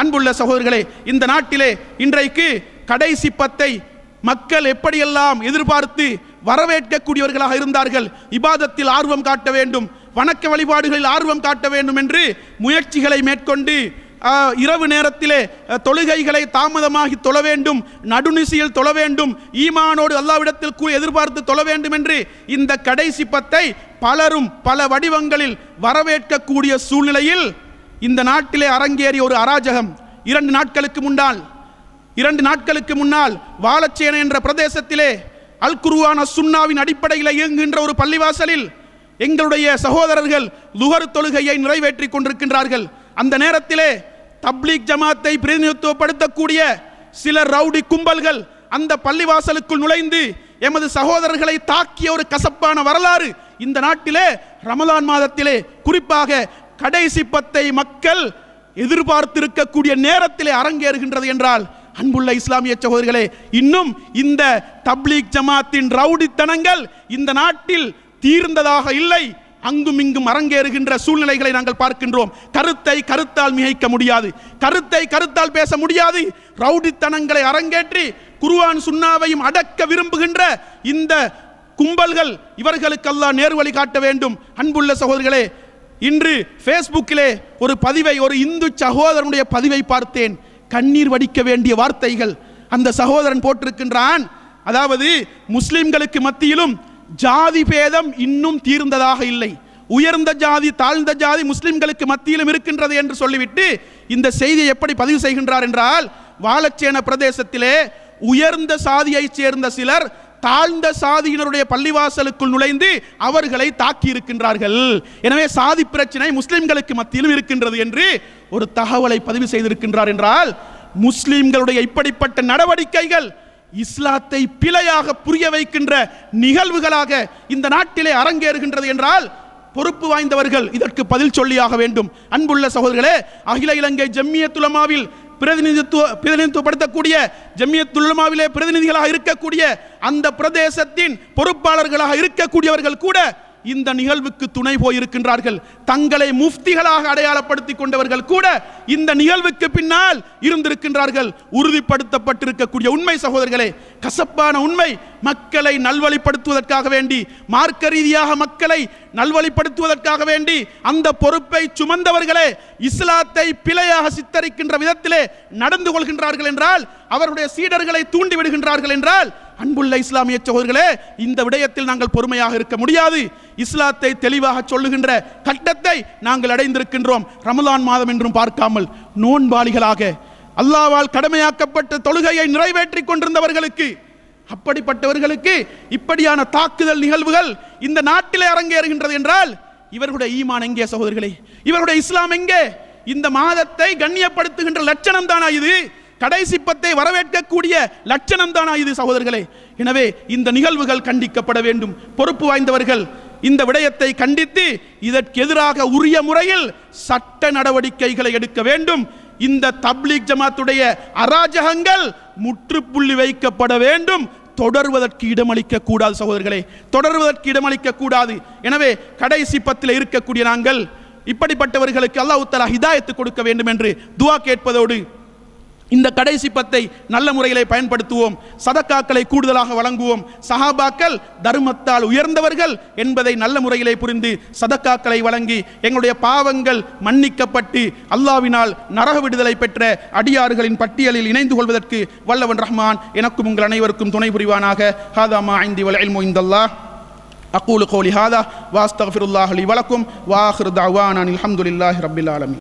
அன்புள்ள சகோதரர்களே இந்த நாட்டிலே இன்றைக்கு கடைசி பத்தை மக்கள் எப்படியெல்லாம் எதிர்பார்த்து வரவேற்கக்கூடியவர்களாக இருந்தார்கள் இபாதத்தில் ஆர்வம் காட்ட வேண்டும் வணக்க வழிபாடுகளில் ஆர்வம் காட்ட வேண்டும் என்று முயற்சிகளை மேற்கொண்டு இரவு நேரத்திலே தொழுகைகளை தாமதமாகி தொழ வேண்டும் நடுநிசியில் தொழ வேண்டும் ஈமானோடு அல்லாவிடத்தில் கூ எதிர்பார்த்து தொழ வேண்டும் என்று இந்த கடைசி பத்தை பலரும் பல வடிவங்களில் வரவேற்கக்கூடிய சூழ்நிலையில் இந்த நாட்டிலே அரங்கேறிய ஒரு அராஜகம் இரண்டு நாட்களுக்கு முன்னால் இரண்டு நாட்களுக்கு முன்னால் வாழச்சேன என்ற பிரதேசத்திலே அல் குருவான சுன்னாவின் அடிப்படையில் இயங்குகின்ற ஒரு பள்ளிவாசலில் எங்களுடைய சகோதரர்கள் லுகர் தொழுகையை நிறைவேற்றி கொண்டிருக்கின்றார்கள் அந்த நேரத்திலே தப்லீக் ஜமாத்தை பிரதிநிதித்துவப்படுத்தக்கூடிய சில ரவுடி கும்பல்கள் அந்த பள்ளிவாசலுக்குள் நுழைந்து எமது சகோதரர்களை தாக்கிய ஒரு கசப்பான வரலாறு இந்த நாட்டிலே ரமலான் மாதத்திலே குறிப்பாக கடைசி பத்தை மக்கள் எதிர்பார்த்திருக்கக்கூடிய நேரத்திலே அரங்கேறுகின்றது என்றால் அன்புள்ள இஸ்லாமிய சகோதரிகளே இன்னும் இந்த தப்லீக் ஜமாத்தின் ரவுடித்தனங்கள் இந்த நாட்டில் தீர்ந்ததாக இல்லை அங்கும் இங்கும் அரங்கேறுகின்ற சூழ்நிலைகளை நாங்கள் பார்க்கின்றோம் கருத்தை கருத்தால் மிகைக்க முடியாது கருத்தை கருத்தால் பேச முடியாது ரவுடித்தனங்களை அரங்கேற்றி குருவான் சுண்ணாவையும் அடக்க விரும்புகின்ற இந்த கும்பல்கள் இவர்களுக்கெல்லாம் நேர்வழி காட்ட வேண்டும் அன்புள்ள சகோதரிகளே இன்று ஃபேஸ்புக்கிலே ஒரு பதிவை ஒரு இந்து சகோதரனுடைய பதிவை பார்த்தேன் கண்ணீர் வடிக்க வேண்டிய வார்த்தைகள் அந்த சகோதரன் போட்டிருக்கின்றான் அதாவது முஸ்லிம்களுக்கு மத்தியிலும் ஜாதி பேதம் இன்னும் தீர்ந்ததாக இல்லை உயர்ந்த ஜாதி தாழ்ந்த ஜாதி முஸ்லிம்களுக்கு மத்தியிலும் இருக்கின்றது என்று சொல்லிவிட்டு இந்த செய்தியை எப்படி பதிவு செய்கின்றார் என்றால் வாழச்சேன பிரதேசத்திலே உயர்ந்த சாதியைச் சேர்ந்த சிலர் தாழ்ந்த சாதியினருடைய பள்ளிவாசலுக்குள் நுழைந்து அவர்களை தாக்கி இருக்கின்றார்கள் எனவே சாதி பிரச்சனை முஸ்லிம்களுக்கு மத்தியிலும் இருக்கின்றது என்று ஒரு தகவலை பதிவு செய்திருக்கின்றார் என்றால் முஸ்லிம்களுடைய இப்படிப்பட்ட நடவடிக்கைகள் இஸ்லாத்தை பிழையாக புரிய வைக்கின்ற நிகழ்வுகளாக இந்த நாட்டிலே அரங்கேறுகின்றது என்றால் பொறுப்பு வாய்ந்தவர்கள் இதற்கு பதில் சொல்லியாக வேண்டும் அன்புள்ள சகோதரர்களே அகில இலங்கை ஜம்மிய துலமாவில் பிரதிநிதித்துவ பிரதிநிதித்துவப்படுத்தக்கூடிய ஜம்யத்துள்ளமாவிலே பிரதிநிதிகளாக இருக்கக்கூடிய அந்த பிரதேசத்தின் பொறுப்பாளர்களாக இருக்கக்கூடியவர்கள் கூட இந்த நிகழ்வுக்கு துணை போயிருக்கின்றார்கள் தங்களை முஃப்திகளாக அடையாளப்படுத்திக் கொண்டவர்கள் கூட இந்த நிகழ்வுக்கு பின்னால் இருந்திருக்கின்றார்கள் உறுதிப்படுத்தப்பட்டிருக்கக்கூடிய உண்மை சகோதரர்களே கசப்பான உண்மை மக்களை நல்வழிப்படுத்துவதற்காக வேண்டி மார்க்க ரீதியாக மக்களை நல்வழிப்படுத்துவதற்காக வேண்டி அந்த பொறுப்பை சுமந்தவர்களே இஸ்லாத்தை பிழையாக சித்தரிக்கின்ற விதத்திலே நடந்து கொள்கின்றார்கள் என்றால் அவருடைய சீடர்களை தூண்டிவிடுகின்றார்கள் என்றால் அன்புள்ள இஸ்லாமிய சகோதர்களே இந்த விடயத்தில் நாங்கள் பொறுமையாக இருக்க முடியாது இஸ்லாத்தை தெளிவாக சொல்லுகின்ற கட்டத்தை நாங்கள் அடைந்திருக்கின்றோம் ரமலான் மாதம் என்றும் பார்க்காமல் நோன்பாளிகளாக அல்லாவால் கடமையாக்கப்பட்ட தொழுகையை நிறைவேற்றி கொண்டிருந்தவர்களுக்கு அப்படிப்பட்டவர்களுக்கு இப்படியான தாக்குதல் நிகழ்வுகள் இந்த நாட்டிலே அரங்கேறுகின்றது என்றால் இவர்களுடைய ஈமான் எங்கே சகோதரர்களே இவர்களுடைய இஸ்லாம் எங்கே இந்த மாதத்தை கண்ணியப்படுத்துகின்ற லட்சணம் தானா இது கடைசி பத்தை வரவேற்கக்கூடிய லட்சணம் தானா இது சகோதரர்களே எனவே இந்த நிகழ்வுகள் கண்டிக்கப்பட வேண்டும் பொறுப்பு வாய்ந்தவர்கள் இந்த விடயத்தை கண்டித்து இதற்கு எதிராக உரிய முறையில் சட்ட நடவடிக்கைகளை எடுக்க வேண்டும் இந்த தப்லீக் ஜமாத்துடைய அராஜகங்கள் முற்றுப்புள்ளி வைக்கப்பட வேண்டும் தொடர்வதற்கு இடமளிக்க கூடாது சகோதரர்களே தொடர்வதற்கு இடமளிக்க கூடாது எனவே கடைசி பத்தில் இருக்கக்கூடிய நாங்கள் இப்படிப்பட்டவர்களுக்கு அல்லாஹ் உத்தலா ஹிதாயத்து கொடுக்க வேண்டும் என்று துவா கேட்பதோடு இந்த கடைசி பத்தை நல்ல முறையிலே பயன்படுத்துவோம் சதக்காக்களை கூடுதலாக வழங்குவோம் சஹாபாக்கள் தர்மத்தால் உயர்ந்தவர்கள் என்பதை நல்ல முறையிலே புரிந்து சதக்காக்களை வழங்கி எங்களுடைய பாவங்கள் மன்னிக்கப்பட்டு அல்லாவினால் நரக விடுதலை பெற்ற அடியாறுகளின் பட்டியலில் இணைந்து கொள்வதற்கு வல்லவன் ரஹ்மான் எனக்கும் உங்கள் அனைவருக்கும் துணை புரிவானாக ஹாதாமா ஐந்தி வளையல் மொய்ந்தல்லா அக்கூலு கோலி ஹாதா வாஸ்தகஃபிருல்லாஹலி வழக்கும் வாஹிர் தவானான் அலமதுல்லாஹி ரபில் ஆலமி